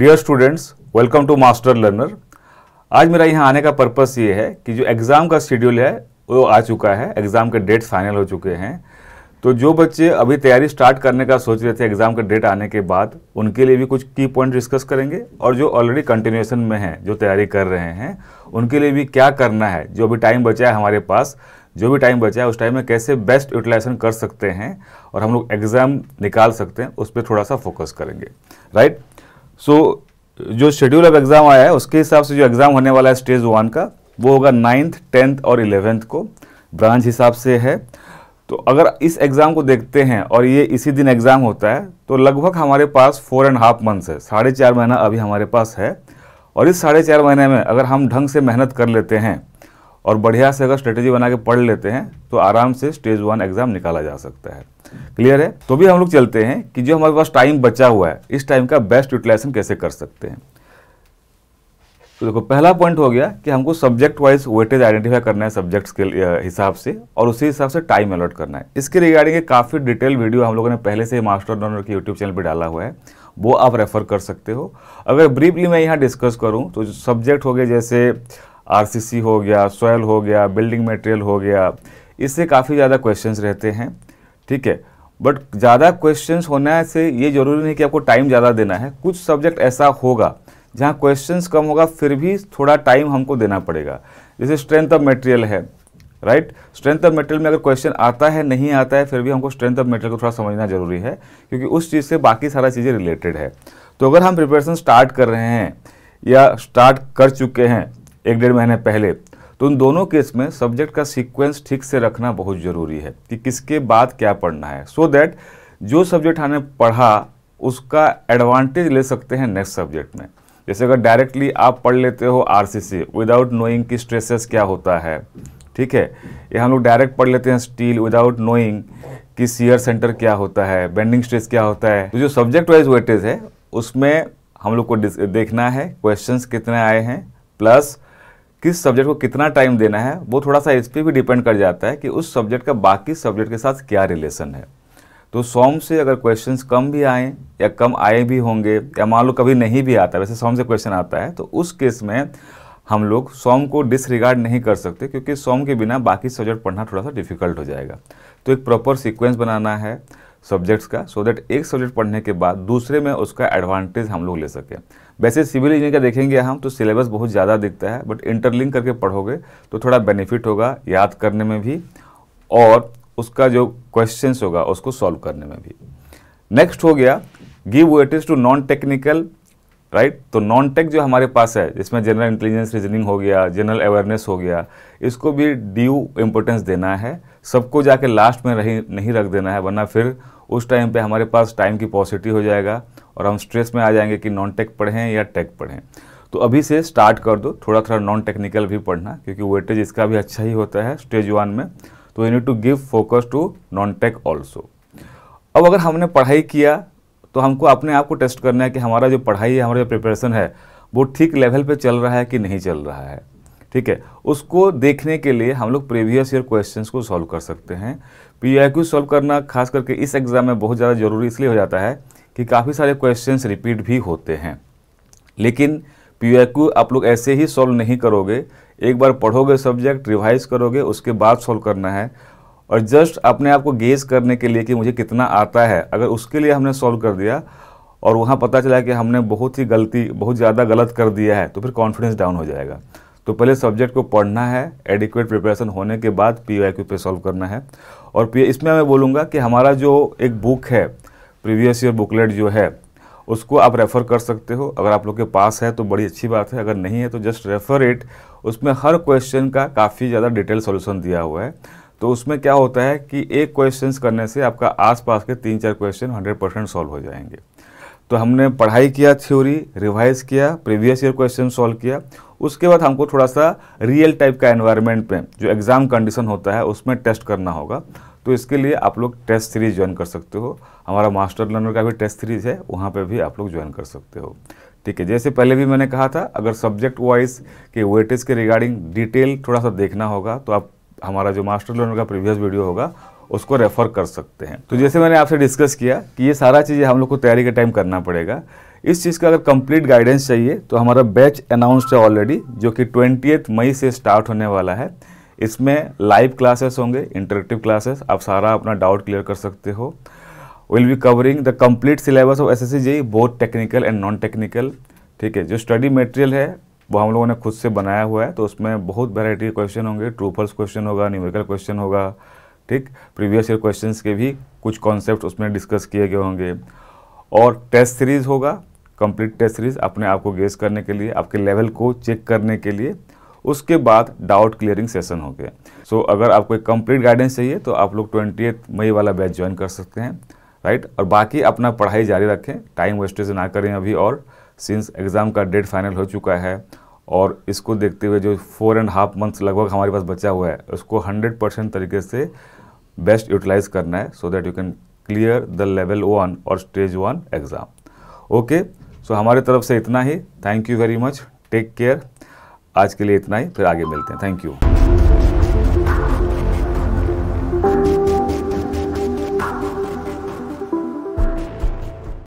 dear students welcome to master learner आज मेरा यहाँ आने का पर्पस ये है कि जो एग्ज़ाम का शेड्यूल है वो आ चुका है एग्ज़ाम के डेट फाइनल हो चुके हैं तो जो बच्चे अभी तैयारी स्टार्ट करने का सोच रहे थे एग्ज़ाम का डेट आने के बाद उनके लिए भी कुछ की पॉइंट डिस्कस करेंगे और जो ऑलरेडी कंटिन्यूएशन में हैं जो तैयारी कर रहे हैं उनके लिए भी क्या करना है जो अभी टाइम बचा है हमारे पास जो भी टाइम बचा है उस टाइम में कैसे बेस्ट यूटिलाइजेशन कर सकते हैं और हम लोग एग्ज़ाम निकाल सकते हैं उस पर थोड़ा सा फोकस करेंगे राइट सो so, जो शेड्यूल ऑफ एग्ज़ाम आया है उसके हिसाब से जो एग्ज़ाम होने वाला है स्टेज वन का वो होगा नाइन्थ टेंथ और इलेवेंथ को ब्रांच हिसाब से है तो अगर इस एग्ज़ाम को देखते हैं और ये इसी दिन एग्ज़ाम होता है तो लगभग हमारे पास फोर एंड हाफ मंथ्स है साढ़े चार महीना अभी हमारे पास है और इस साढ़े चार महीने में अगर हम ढंग से मेहनत कर लेते हैं और बढ़िया से अगर स्ट्रेटेजी बना के पढ़ लेते हैं तो आराम से स्टेज वन एग्ज़ाम निकाला जा सकता है क्लियर है तो भी हम लोग चलते हैं कि जो हमारे पास टाइम बचा हुआ है इस टाइम का बेस्ट यूटिलाइजेशन कैसे कर सकते हैं तो देखो पहला पॉइंट हो गया कि हमको सब्जेक्ट वाइज वेटेज आइडेंटिफाई करना है सब्जेक्ट्स के हिसाब से और उसी हिसाब से टाइम अलॉट करना है इसके रिगार्डिंग काफ़ी डिटेल वीडियो हम लोगों ने पहले से मास्टर डॉनर के यूट्यूब चैनल पर डाला हुआ है वो आप रेफ़र कर सकते हो अगर ब्रीफली मैं यहाँ डिस्कस करूँ तो सब्जेक्ट हो गए जैसे आरसीसी हो गया सोयल हो गया बिल्डिंग मटेरियल हो गया इससे काफ़ी ज़्यादा क्वेश्चंस रहते हैं ठीक है बट ज़्यादा क्वेश्चंस होने से ये ज़रूरी नहीं कि आपको टाइम ज़्यादा देना है कुछ सब्जेक्ट ऐसा होगा जहाँ क्वेश्चंस कम होगा फिर भी थोड़ा टाइम हमको देना पड़ेगा जैसे स्ट्रेंथ ऑफ मटेरियल है राइट स्ट्रेंथ ऑफ मटेरियल में अगर क्वेश्चन आता है नहीं आता है फिर भी हमको स्ट्रेंथ ऑफ मटेरियल को थोड़ा समझना जरूरी है क्योंकि उस चीज़ से बाकी सारा चीज़ें रिलेटेड है तो अगर हम प्रिपरेशन स्टार्ट कर रहे हैं या स्टार्ट कर चुके हैं एक डेढ़ महीने पहले तो उन दोनों केस में सब्जेक्ट का सीक्वेंस ठीक से रखना बहुत ज़रूरी है कि किसके बाद क्या पढ़ना है सो so दैट जो सब्जेक्ट हमने पढ़ा उसका एडवांटेज ले सकते हैं नेक्स्ट सब्जेक्ट में जैसे अगर डायरेक्टली आप पढ़ लेते हो आर विदाउट नोइंग कि स्ट्रेसेस क्या होता है ठीक है ये हम लोग डायरेक्ट पढ़ लेते हैं स्टील विदाउट नोइंग कि सीयर सेंटर क्या होता है बेंडिंग स्ट्रेस क्या होता है तो जो सब्जेक्ट वाइज वेटेज है उसमें हम लोग को देखना है क्वेश्चंस कितने आए हैं प्लस किस सब्जेक्ट को कितना टाइम देना है वो थोड़ा सा इस पर भी डिपेंड कर जाता है कि उस सब्जेक्ट का बाकी सब्जेक्ट के साथ क्या रिलेशन है तो सॉम से अगर क्वेश्चन कम भी आए या कम आए भी होंगे या मान लो कभी नहीं भी आता वैसे सॉम से क्वेश्चन आता है तो उस केस में हम लोग सॉम को डिसरिगार्ड नहीं कर सकते क्योंकि सॉम के बिना बाकी सब्जेक्ट पढ़ना थोड़ा सा डिफिकल्ट हो जाएगा तो एक प्रॉपर सीक्वेंस बनाना है सब्जेक्ट्स का सो so दैट एक सब्जेक्ट पढ़ने के बाद दूसरे में उसका एडवांटेज हम लोग ले सकें वैसे सिविल इंजीनियर का देखेंगे हम तो सिलेबस बहुत ज़्यादा दिखता है बट इंटरलिंक करके पढ़ोगे तो थोड़ा बेनिफिट होगा याद करने में भी और उसका जो क्वेश्चन होगा उसको सॉल्व करने में भी नेक्स्ट हो गया give weightage to non technical right तो नॉन टेक जो हमारे पास है जिसमें जनरल इंटेलिजेंस रीजनिंग हो गया जनरल अवेयरनेस हो गया इसको भी ड्यू इम्पोर्टेंस देना है सबको जाके लास्ट में रही नहीं रख देना है वरना फिर उस टाइम पे हमारे पास टाइम की पॉसिटी हो जाएगा और हम स्ट्रेस में आ जाएंगे कि नॉन टेक पढ़ें या टेक पढ़ें तो अभी से स्टार्ट कर दो थोड़ा थोड़ा नॉन टेक्निकल भी पढ़ना क्योंकि वेटेज इसका भी अच्छा ही होता है स्टेज वन में तो you need to give focus to non tech also अब अगर हमने पढ़ाई किया तो हमको अपने आप को टेस्ट करना है कि हमारा जो पढ़ाई है हमारा जो प्रिपरेशन है वो ठीक लेवल पे चल रहा है कि नहीं चल रहा है ठीक है उसको देखने के लिए हम लोग प्रीवियस ईयर क्वेश्चंस को सॉल्व कर सकते हैं पी आई क्यू सॉल्व करना खास करके इस एग्ज़ाम में बहुत ज़्यादा ज़रूरी इसलिए हो जाता है कि काफ़ी सारे क्वेश्चन रिपीट भी होते हैं लेकिन पी आप लोग ऐसे ही सॉल्व नहीं करोगे एक बार पढ़ोगे सब्जेक्ट रिवाइज करोगे उसके बाद सॉल्व करना है और जस्ट अपने आप को गेज करने के लिए कि मुझे कितना आता है अगर उसके लिए हमने सॉल्व कर दिया और वहाँ पता चला कि हमने बहुत ही गलती बहुत ज़्यादा गलत कर दिया है तो फिर कॉन्फिडेंस डाउन हो जाएगा तो पहले सब्जेक्ट को पढ़ना है एडिक्वेट प्रिपरेशन होने के बाद पी वाई क्यू पे सॉल्व करना है और इसमें मैं बोलूँगा कि हमारा जो एक बुक है प्रीवियस ईयर बुकलेट जो है उसको आप रेफ़र कर सकते हो अगर आप लोग के पास है तो बड़ी अच्छी बात है अगर नहीं है तो जस्ट रेफ़र इट उसमें हर क्वेश्चन का काफ़ी ज़्यादा डिटेल सॉल्यूशन दिया हुआ है तो उसमें क्या होता है कि एक क्वेश्चन करने से आपका आसपास के तीन चार क्वेश्चन हंड्रेड परसेंट सॉल्व हो जाएंगे तो हमने पढ़ाई किया थ्योरी रिवाइज किया प्रीवियस ईयर क्वेश्चन सॉल्व किया उसके बाद हमको थोड़ा सा रियल टाइप का एनवायरनमेंट में जो एग्ज़ाम कंडीशन होता है उसमें टेस्ट करना होगा तो इसके लिए आप लोग टेस्ट सीरीज ज्वाइन कर सकते हो हमारा मास्टर लर्नर का भी टेस्ट सीरीज है वहाँ पे भी आप लोग ज्वाइन कर सकते हो ठीक है जैसे पहले भी मैंने कहा था अगर सब्जेक्ट वाइज के वेटेज के रिगार्डिंग डिटेल थोड़ा सा देखना होगा तो आप हमारा जो मास्टर लर्नर का प्रीवियस वीडियो होगा उसको रेफर कर सकते हैं तो जैसे मैंने आपसे डिस्कस किया कि ये सारा चीज़ें हम लोग को तैयारी के टाइम करना पड़ेगा इस चीज़ का अगर कंप्लीट गाइडेंस चाहिए तो हमारा बैच अनाउंस्ड है ऑलरेडी जो कि ट्वेंटी मई से स्टार्ट होने वाला है इसमें लाइव क्लासेस होंगे इंटरेक्टिव क्लासेस आप सारा अपना डाउट क्लियर कर सकते हो will be covering the complete syllabus of S S C both technical and non technical ठीक है जो स्टडी मटेरियल है वो हम लोगों ने खुद से बनाया हुआ है तो उसमें बहुत वैरायटी के क्वेश्चन होंगे ट्रूफल्स क्वेश्चन होगा न्यूमेरिकल क्वेश्चन होगा ठीक प्रीवियस ईयर क्वेश्चन के भी कुछ कॉन्सेप्ट उसमें डिस्कस किए गए होंगे और टेस्ट सीरीज़ होगा कंप्लीट टेस्ट सीरीज़ अपने आप को गेस करने के लिए आपके लेवल को चेक करने के लिए उसके बाद डाउट क्लियरिंग सेशन हो गया सो so, अगर आपको एक कंप्लीट गाइडेंस चाहिए तो आप लोग ट्वेंटी मई वाला बैच ज्वाइन कर सकते हैं राइट और बाकी अपना पढ़ाई जारी रखें टाइम वेस्टेज ना करें अभी और सिंस एग्ज़ाम का डेट फाइनल हो चुका है और इसको देखते हुए जो फोर एंड हाफ मंथ्स लगभग हमारे पास बचा हुआ है उसको हंड्रेड परसेंट तरीके से बेस्ट यूटिलाइज करना है so that you can clear the level one और stage one exam okay so हमारे तरफ से इतना ही thank you very much take care आज के लिए इतना ही फिर आगे मिलते हैं थैंक यू